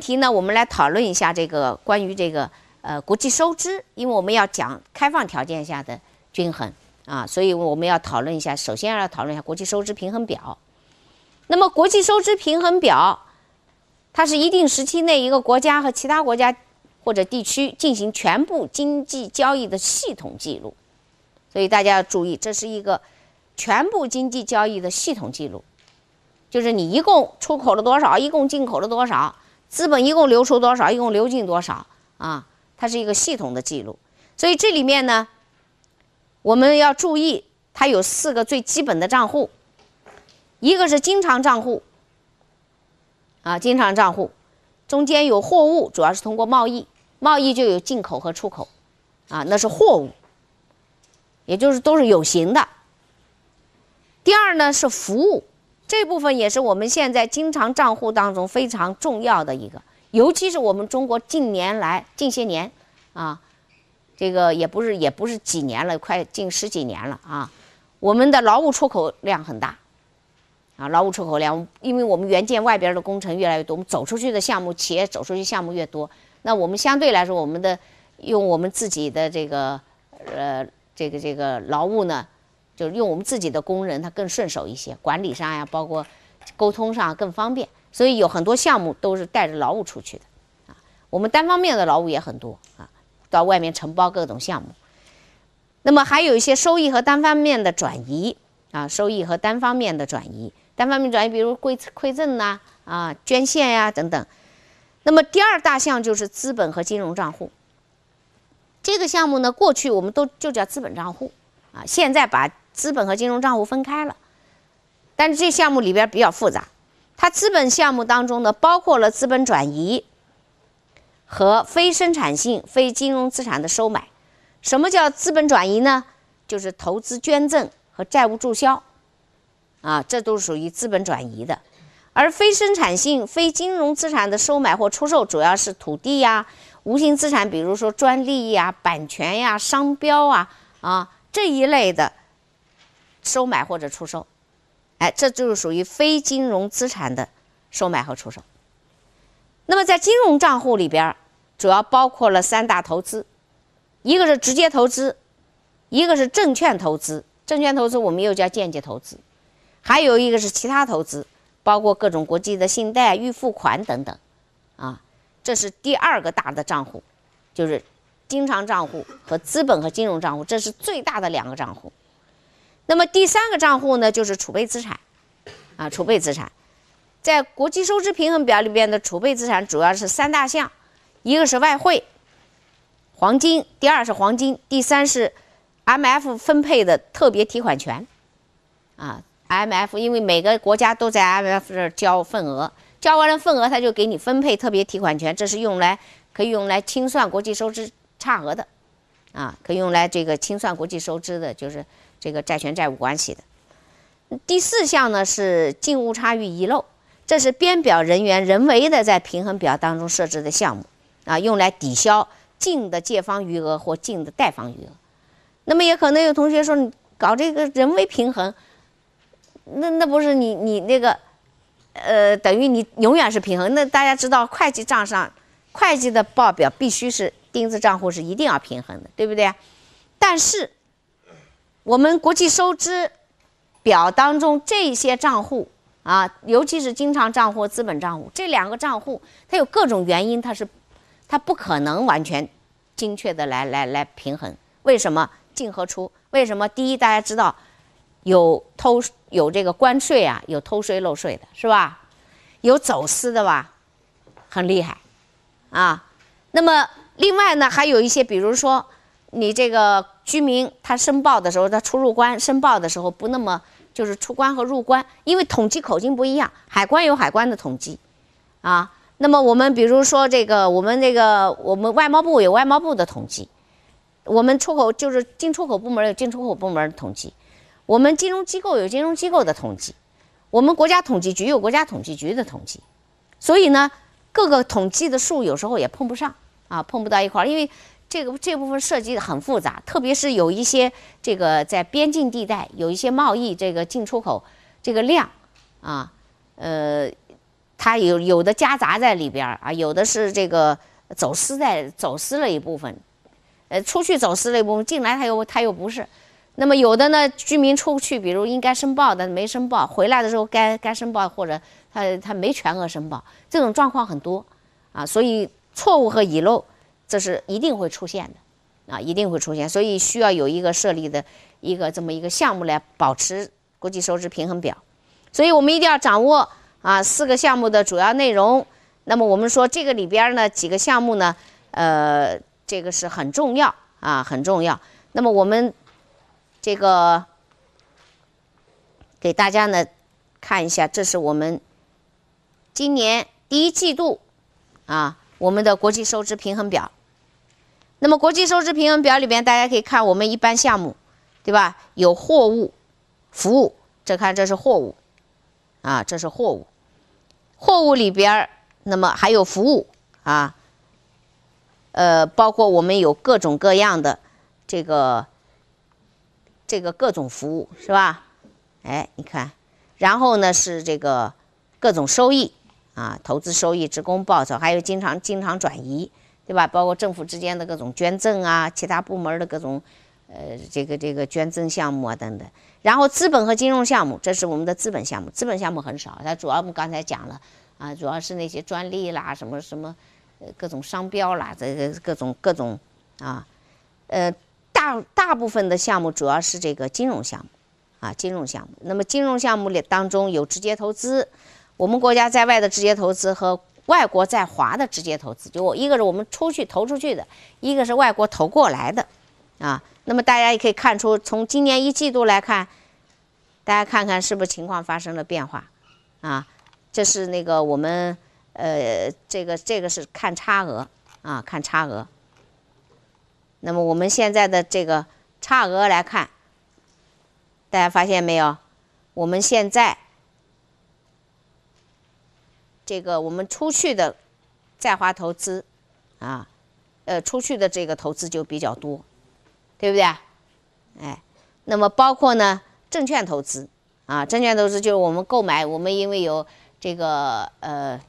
题呢，我们来讨论一下这个关于这个呃国际收支，因为我们要讲开放条件下的均衡啊，所以我们要讨论一下，首先要讨论一下国际收支平衡表。那么国际收支平衡表，它是一定时期内一个国家和其他国家或者地区进行全部经济交易的系统记录。所以大家要注意，这是一个全部经济交易的系统记录，就是你一共出口了多少，一共进口了多少。资本一共流出多少？一共流进多少？啊，它是一个系统的记录。所以这里面呢，我们要注意，它有四个最基本的账户，一个是经常账户，啊，经常账户，中间有货物，主要是通过贸易，贸易就有进口和出口，啊，那是货物，也就是都是有形的。第二呢是服务。这部分也是我们现在经常账户当中非常重要的一个，尤其是我们中国近年来近些年，啊，这个也不是也不是几年了，快近十几年了啊，我们的劳务出口量很大，啊，劳务出口量，因为我们援建外边的工程越来越多，我们走出去的项目企业走出去项目越多，那我们相对来说，我们的用我们自己的这个呃这个这个劳务呢。就是用我们自己的工人，他更顺手一些，管理上呀，包括沟通上更方便，所以有很多项目都是带着劳务出去的，啊，我们单方面的劳务也很多啊，到外面承包各种项目。那么还有一些收益和单方面的转移啊，收益和单方面的转移，单方面转移，比如馈馈赠呐，啊，捐献呀等等。那么第二大项就是资本和金融账户。这个项目呢，过去我们都就叫资本账户，啊，现在把资本和金融账户分开了，但是这项目里边比较复杂，它资本项目当中呢，包括了资本转移和非生产性非金融资产的收买。什么叫资本转移呢？就是投资捐赠和债务注销，啊，这都属于资本转移的。而非生产性非金融资产的收买或出售，主要是土地呀、无形资产，比如说专利呀、版权呀、商标啊啊这一类的。收买或者出售，哎，这就是属于非金融资产的收买和出售。那么在金融账户里边，主要包括了三大投资，一个是直接投资，一个是证券投资，证券投资我们又叫间接投资，还有一个是其他投资，包括各种国际的信贷、预付款等等。啊，这是第二个大的账户，就是经常账户和资本和金融账户，这是最大的两个账户。那么第三个账户呢，就是储备资产，啊，储备资产，在国际收支平衡表里边的储备资产主要是三大项，一个是外汇，黄金，第二是黄金，第三是 MF 分配的特别提款权，啊，MF 因为每个国家都在 MF 这交份额，交完了份额，他就给你分配特别提款权，这是用来可以用来清算国际收支差额的，啊，可以用来这个清算国际收支的，就是。这个债权债务关系的第四项呢是净误差与遗漏，这是编表人员人为的在平衡表当中设置的项目啊，用来抵消净的借方余额或净的贷方余额。那么也可能有同学说，你搞这个人为平衡，那那不是你你那个呃，等于你永远是平衡？那大家知道，会计账上，会计的报表必须是钉子账户，是一定要平衡的，对不对？但是。我们国际收支表当中这些账户啊，尤其是经常账户、资本账户这两个账户，它有各种原因，它是，它不可能完全精确的来来来平衡。为什么进和出？为什么？第一，大家知道有偷有这个关税啊，有偷税漏税的，是吧？有走私的吧，很厉害啊。那么另外呢，还有一些，比如说你这个。居民他申报的时候，他出入关申报的时候不那么就是出关和入关，因为统计口径不一样，海关有海关的统计，啊，那么我们比如说这个，我们这个我们外贸部有外贸部的统计，我们出口就是进出口部门有进出口部门的统计，我们金融机构有金融机构的统计，我们国家统计局有国家统计局的统计，所以呢，各个统计的数有时候也碰不上啊，碰不到一块儿，因为。这个这部分涉及的很复杂，特别是有一些这个在边境地带有一些贸易，这个进出口这个量，啊，呃，它有有的夹杂在里边儿啊，有的是这个走私在走私了一部分，呃，出去走私了一部分，进来它又它又不是，那么有的呢居民出去，比如应该申报的没申报，回来的时候该该申报或者他他没全额申报，这种状况很多，啊，所以错误和遗漏。这是一定会出现的，啊，一定会出现，所以需要有一个设立的一个这么一个项目来保持国际收支平衡表，所以我们一定要掌握啊四个项目的主要内容。那么我们说这个里边呢几个项目呢，呃，这个是很重要啊，很重要。那么我们这个给大家呢看一下，这是我们今年第一季度啊我们的国际收支平衡表。那么，国际收支平衡表里边，大家可以看我们一般项目，对吧？有货物、服务。这看，这是货物，啊，这是货物。货物里边，那么还有服务，啊，呃，包括我们有各种各样的这个这个各种服务，是吧？哎，你看，然后呢是这个各种收益，啊，投资收益、职工报酬，还有经常经常转移。对吧？包括政府之间的各种捐赠啊，其他部门的各种，呃，这个这个捐赠项目啊等等。然后资本和金融项目，这是我们的资本项目。资本项目很少，它主要我们刚才讲了，啊，主要是那些专利啦，什么什么，呃，各种商标啦，这这各种各种啊，呃，大大部分的项目主要是这个金融项目，啊，金融项目。那么金融项目里当中有直接投资，我们国家在外的直接投资和。外国在华的直接投资，就我一个是我们出去投出去的，一个是外国投过来的，啊，那么大家也可以看出，从今年一季度来看，大家看看是不是情况发生了变化，啊，这是那个我们，呃，这个这个是看差额啊，看差额。那么我们现在的这个差额来看，大家发现没有？我们现在。这个我们出去的在华投资啊，呃，出去的这个投资就比较多，对不对？哎，那么包括呢，证券投资啊，证券投资就是我们购买，我们因为有这个呃，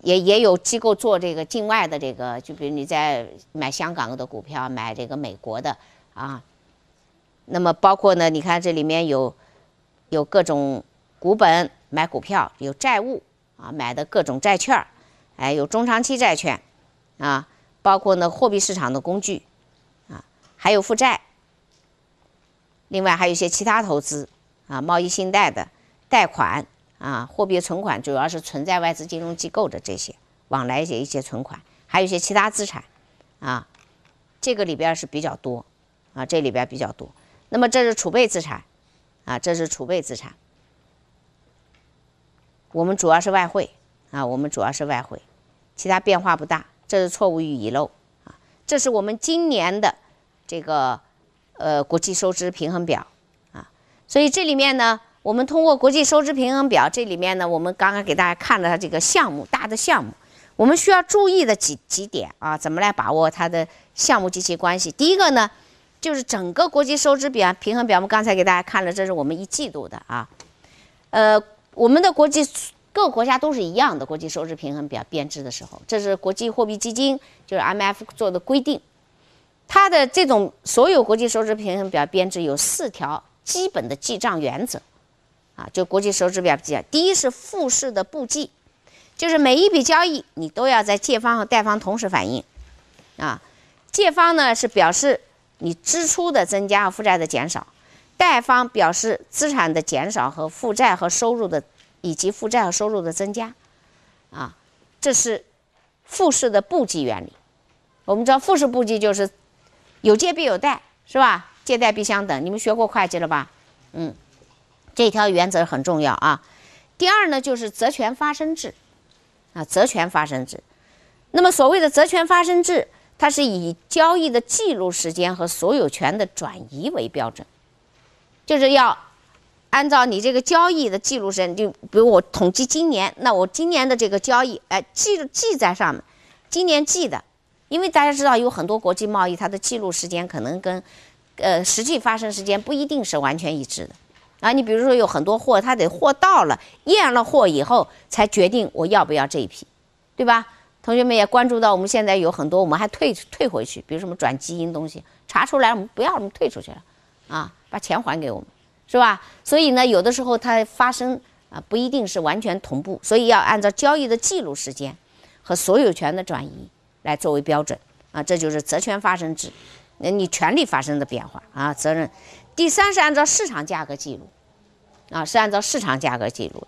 也也有机构做这个境外的这个，就比如你在买香港的股票，买这个美国的啊，那么包括呢，你看这里面有有各种股本买股票，有债务。啊，买的各种债券儿，哎，有中长期债券，啊，包括呢货币市场的工具，啊，还有负债，另外还有一些其他投资，啊，贸易信贷的贷款，啊，货币存款主要是存在外资金融机构的这些往来一些一些存款，还有一些其他资产，啊，这个里边是比较多，啊，这里边比较多，那么这是储备资产，啊，这是储备资产。我们主要是外汇啊，我们主要是外汇，其他变化不大。这是错误与遗漏啊，这是我们今年的这个呃国际收支平衡表啊。所以这里面呢，我们通过国际收支平衡表，这里面呢，我们刚刚给大家看了它这个项目大的项目，我们需要注意的几几点啊，怎么来把握它的项目及其关系？第一个呢，就是整个国际收支表平衡表，我们刚才给大家看了，这是我们一季度的啊，呃。我们的国际各个国家都是一样的，国际收支平衡表编制的时候，这是国际货币基金就是 IMF 做的规定，它的这种所有国际收支平衡表编制有四条基本的记账原则，啊，就国际收支表记啊。第一是复式的簿记，就是每一笔交易你都要在借方和贷方同时反映，啊，借方呢是表示你支出的增加和负债的减少。贷方表示资产的减少和负债和收入的以及负债和收入的增加，啊，这是复式的簿记原理。我们知道复式簿记就是有借必有贷，是吧？借贷必相等。你们学过会计了吧？嗯，这条原则很重要啊。第二呢，就是责权发生制啊，责权发生制。那么所谓的责权发生制，它是以交易的记录时间和所有权的转移为标准。就是要按照你这个交易的记录时就比如我统计今年，那我今年的这个交易，哎，记记在上面，今年记的，因为大家知道有很多国际贸易，它的记录时间可能跟，呃，实际发生时间不一定是完全一致的，啊，你比如说有很多货，他得货到了，验了货以后才决定我要不要这一批，对吧？同学们也关注到我们现在有很多，我们还退退回去，比如什么转基因东西查出来，我们不要，我们退出去了，啊。把钱还给我们，是吧？所以呢，有的时候它发生啊，不一定是完全同步，所以要按照交易的记录时间，和所有权的转移来作为标准啊，这就是责权发生制。那你权利发生的变化啊，责任。第三是按照市场价格记录，啊，是按照市场价格记录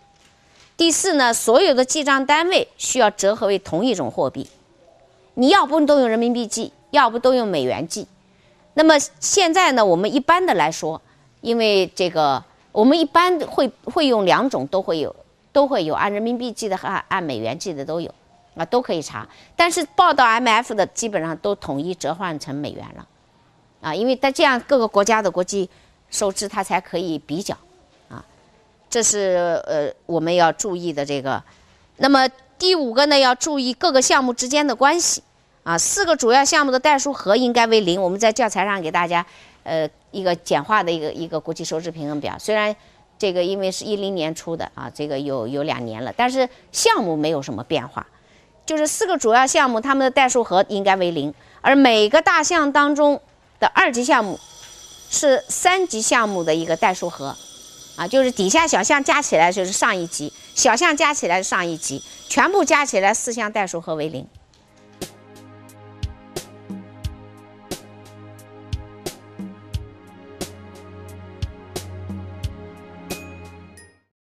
第四呢，所有的记账单位需要折合为同一种货币，你要不都用人民币记，要不都用美元记。那么现在呢，我们一般的来说，因为这个我们一般会会用两种都会有，都会有按人民币计的和按美元计的都有，啊都可以查。但是报到 MF 的基本上都统一折换成美元了，啊，因为它这样各个国家的国际收支它才可以比较，啊，这是呃我们要注意的这个。那么第五个呢，要注意各个项目之间的关系。啊，四个主要项目的代数和应该为零。我们在教材上给大家，呃，一个简化的一个一个国际收支平衡表。虽然这个因为是一零年出的啊，这个有有两年了，但是项目没有什么变化。就是四个主要项目它们的代数和应该为零，而每个大项当中的二级项目是三级项目的一个代数和，啊，就是底下小项加起来就是上一级，小项加起来上一级，全部加起来四项代数和为零。